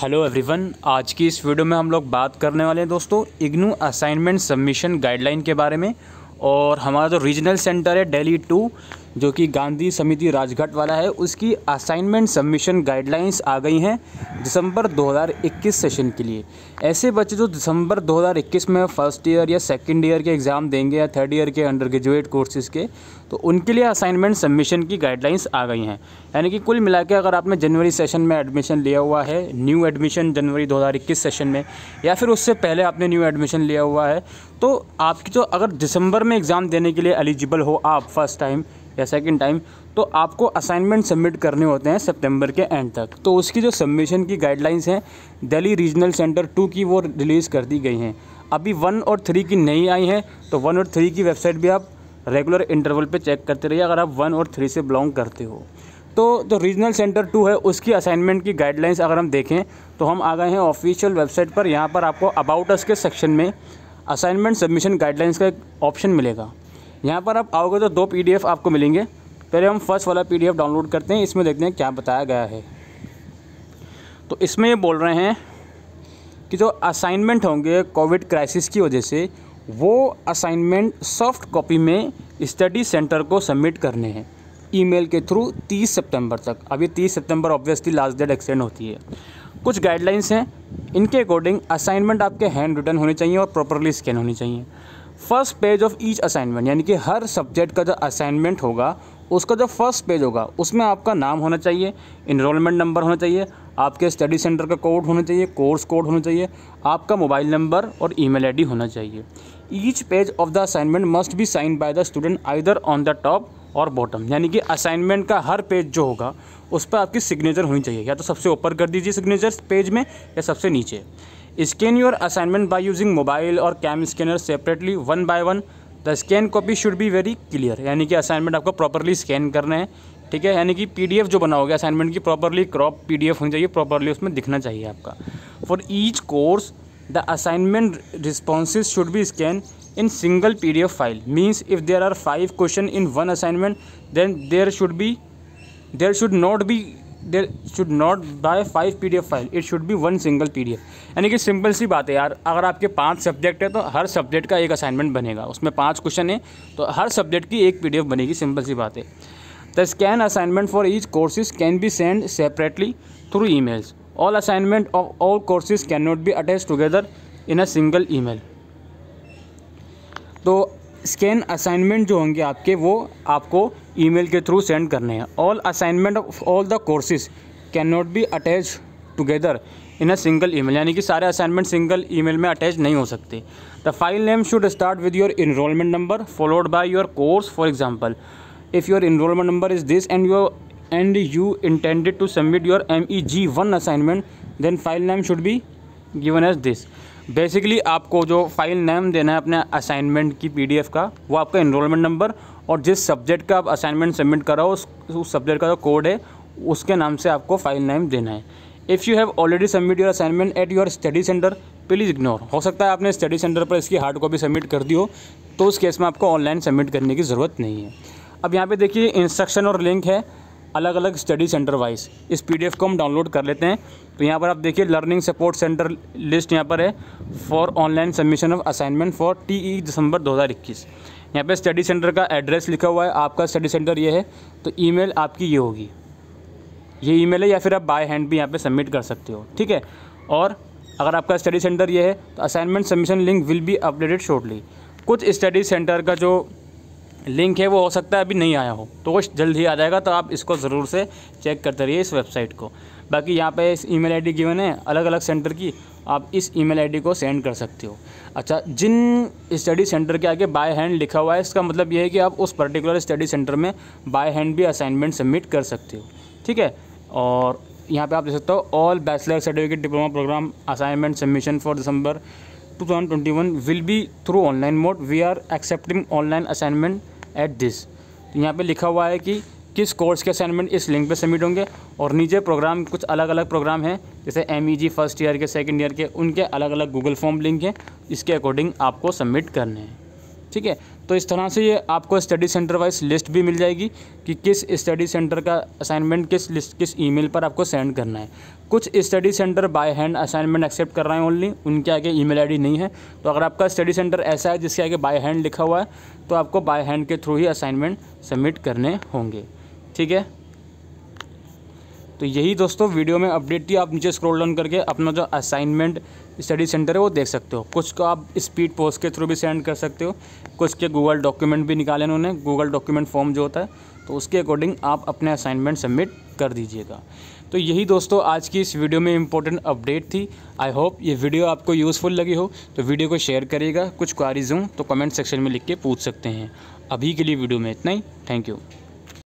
hello everyone आज की इस वीडियो में हम लोग बात करने वाले हैं दोस्तों इग्नू असाइनमेंट सबमिशन गाइडलाइन के बारे में और हमारा जो रीजनल सेंटर है दिल्ली टू जो कि गांधी समिति राजघाट वाला है उसकी असाइनमेंट सबमिशन गाइडलाइंस आ गई हैं दिसंबर 2021 सेशन के लिए ऐसे बच्चे जो दिसंबर 2021 में फर्स्ट ईयर या सेकंड ईयर के एग्ज़ाम देंगे या थर्ड ईयर के अंडर ग्रेजुएट कोर्सेज़ के तो उनके लिए असाइनमेंट सबमिशन की गाइडलाइंस आ गई हैं यानी कि कुल मिला के अगर आपने जनवरी सेशन में एडमिशन लिया हुआ है न्यू एडमिशन जनवरी दो सेशन में या फिर उससे पहले आपने न्यू एडमिशन लिया हुआ है तो आपकी जो अगर दिसंबर में एग्ज़ाम देने के लिए एलिजिबल हो आप फर्स्ट टाइम या सेकेंड टाइम तो आपको असाइनमेंट सबमिट करने होते हैं सितंबर के एंड तक तो उसकी जो सबमिशन की गाइडलाइंस हैं दिल्ली रीजनल सेंटर टू की वो रिलीज़ कर दी गई हैं अभी वन और थ्री की नहीं आई हैं तो वन और थ्री की वेबसाइट भी आप रेगुलर इंटरवल पे चेक करते रहिए अगर आप वन और थ्री से बिलोंग करते हो तो जो रीजनल सेंटर टू है उसकी असाइनमेंट की गाइडलाइंस अगर हम देखें तो हम आ गए हैं ऑफिशियल वेबसाइट पर यहाँ पर आपको अबाउट अस के सेक्शन में असाइनमेंट सबमिशन गाइडलाइंस का एक ऑप्शन मिलेगा यहाँ पर आप आओगे तो दो पी आपको मिलेंगे पहले हम फर्स्ट वाला पी डाउनलोड करते हैं इसमें देखते हैं क्या बताया गया है तो इसमें ये बोल रहे हैं कि जो असाइनमेंट होंगे कोविड क्राइसिस की वजह से वो असाइनमेंट सॉफ्ट कॉपी में स्टडी सेंटर को सबमिट करने हैं ईमेल के थ्रू 30 सितंबर तक अभी 30 सितंबर ऑब्वियसली लास्ट डेट एक्सटेंड होती है कुछ गाइडलाइंस हैं इनके अकॉर्डिंग असाइनमेंट आपके हैंड रिटर्न होने चाहिए और प्रॉपरली स्कैन होनी चाहिए first page of each assignment यानी कि हर सब्जेक्ट का जो असाइनमेंट होगा उसका जो फर्स्ट पेज होगा उसमें आपका नाम होना चाहिए इनरोलमेंट नंबर होना चाहिए आपके स्टडी सेंटर का कोड होना चाहिए कोर्स कोड होना चाहिए आपका मोबाइल नंबर और ईमेल आईडी होना चाहिए each page of the assignment must be sign by the student either on the top और बॉटम यानी कि असाइनमेंट का हर पेज जो होगा उस पर आपकी सिग्नेचर होनी चाहिए या तो सबसे ऊपर कर दीजिए सिग्नेचर पेज में या सबसे नीचे scan your assignment by using mobile और cam scanner separately one by one the scan copy should be very clear यानी कि असाइनमेंट आपको प्रॉपरली स्कैन करना है ठीक है यानी कि पीडीएफ जो बनाओगे असाइनमेंट की प्रॉपरली क्रॉप पीडीएफ होनी चाहिए प्रॉपरली उसमें दिखना चाहिए आपका for each course the assignment responses should be scan in single P D F file means if there are five question in one assignment then there should be there should not be there should not by five P D F file it should be one single P D F यानी कि simple सी बात है यार अगर आपके पाँच subject है तो हर सब्जेक्ट का एक असाइनमेंट बनेगा उसमें पाँच क्वेश्चन है तो हर सब्जेक्ट की एक पी डी एफ बनेगी सिंपल सी बात है the scan assignment for each courses can be send separately through emails all assignment of all courses can not be attach together in a single email तो scan assignment जो होंगे आपके वो आपको email के through सेंड करने हैं all assignment of all the courses can not be attach together in a single email यानी कि सारे असाइनमेंट सिंगल ईमेल में अटैच नहीं हो सकते the file name should start with your enrolment number followed by your course for example if your enrolment number is this and your and you intended to submit your M E G one assignment then file name should be given as this basically आपको जो file name देना है अपने assignment की PDF का वो आपका enrolment number और जिस सब्जेक्ट का आप असाइनमेंट सबमिट कर रहे हो उस, उस सब्जेक्ट का जो कोड है उसके नाम से आपको फाइल नेम देना है if you have already submit your assignment at your study centre please ignore हो सकता है आपने स्टडी सेंटर पर इसकी हार्ड कॉपी सबमिट कर दी हो तो उस केस में आपको ऑनलाइन सबमिट करने की ज़रूरत नहीं है अब यहाँ पे देखिए इंस्ट्रक्शन और लिंक है अलग अलग स्टडी सेंटर वाइज इस पीडीएफ को हम डाउनलोड कर लेते हैं तो यहाँ पर आप देखिए लर्निंग सपोर्ट सेंटर लिस्ट यहाँ पर है for online submission of assignment for T E दिसंबर दो हज़ार इक्कीस यहाँ पर स्टडी सेंटर का एड्रेस लिखा हुआ है आपका स्टडी सेंटर ये है तो ईमेल आपकी ये होगी ये ईमेल है या फिर आप बाय हैंड भी यहाँ पे सबमिट कर सकते हो ठीक है और अगर आपका स्टडी सेंटर ये है तो assignment submission link will be updated shortly कुछ स्टडी सेंटर का जो लिंक है वो हो सकता है अभी नहीं आया हो तो वो जल्द ही आ जाएगा तो आप इसको ज़रूर से चेक करते रहिए इस वेबसाइट को बाकी यहाँ पे इस ईमेल आईडी गिवन है अलग अलग सेंटर की आप इस ईमेल आईडी को सेंड कर सकते हो अच्छा जिन स्टडी सेंटर के आगे बाय हैंड लिखा हुआ है इसका मतलब ये है कि आप उस पर्टिकुलर स्टडी सेंटर में बाय हैंड भी असाइनमेंट सबमिट कर सकते हो ठीक है और यहाँ पे आप देख सकते हो all bachelor certificate diploma programme assignment submission for December two will be through online mode we are accepting online assignment at this तो यहाँ पे लिखा हुआ है कि किस कोर्स के असाइनमेंट इस लिंक पे सबमिट होंगे और नीचे प्रोग्राम कुछ अलग अलग प्रोग्राम हैं जैसे एम फर्स्ट ईयर के सेकेंड ईयर के उनके अलग अलग गूगल फॉर्म लिंक हैं इसके अकॉर्डिंग आपको सबमिट करने हैं ठीक है तो इस तरह से ये आपको स्टडी सेंटर वाइज लिस्ट भी मिल जाएगी कि किस स्टडी सेंटर का असाइनमेंट किस लिस्ट किस ईमेल पर आपको सेंड करना है कुछ study centre by hand assignment accept कर रहे हैं ओनली उनके आगे ईमेल आईडी नहीं है तो अगर आपका स्टडी सेंटर ऐसा है जिसके आगे बाय हैंड लिखा हुआ है तो आपको बाय हैंड के थ्रू ही असाइनमेंट सबमिट करने होंगे ठीक है तो यही दोस्तों वीडियो में अपडेट थी आप नीचे स्क्रॉल डाउन करके अपना जो असाइनमेंट स्टडी सेंटर है वो देख सकते हो कुछ को आप स्पीड पोस्ट के थ्रू भी सेंड कर सकते हो कुछ के गूगल डॉक्यूमेंट भी निकाले उन्होंने गूगल डॉक्यूमेंट फॉर्म जो होता है तो उसके अकॉर्डिंग आप अपने असाइनमेंट सबमिट कर दीजिएगा तो यही दोस्तों आज की इस वीडियो में इंपॉर्टेंट अपडेट थी आई होप ये वीडियो आपको यूज़फुल लगी हो तो वीडियो को शेयर करिएगा कुछ क्वारीज हूँ तो कमेंट सेक्शन में लिख के पूछ सकते हैं अभी के लिए वीडियो में इतना ही थैंक यू